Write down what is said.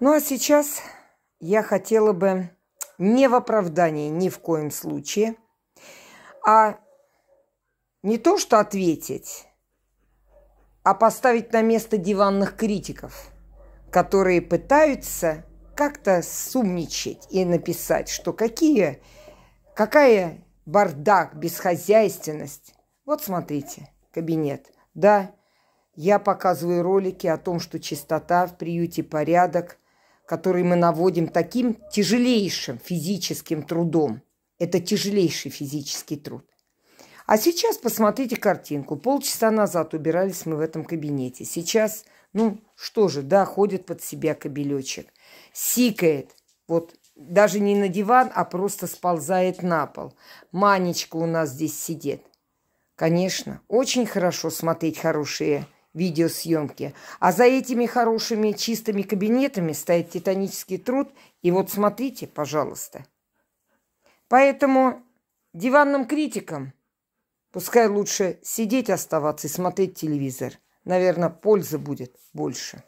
Ну а сейчас я хотела бы не в оправдании ни в коем случае, а не то что ответить, а поставить на место диванных критиков, которые пытаются как-то сумничать и написать, что какие, какая бардак, бесхозяйственность. Вот смотрите, кабинет. Да, я показываю ролики о том, что чистота в приюте порядок – который мы наводим таким тяжелейшим физическим трудом. Это тяжелейший физический труд. А сейчас посмотрите картинку. Полчаса назад убирались мы в этом кабинете. Сейчас, ну что же, да, ходит под себя кабелечек. Сикает. Вот даже не на диван, а просто сползает на пол. Манечка у нас здесь сидит. Конечно, очень хорошо смотреть хорошие видеосъемки. А за этими хорошими чистыми кабинетами стоит титанический труд. И вот смотрите, пожалуйста. Поэтому диванным критикам пускай лучше сидеть оставаться и смотреть телевизор. Наверное, пользы будет больше.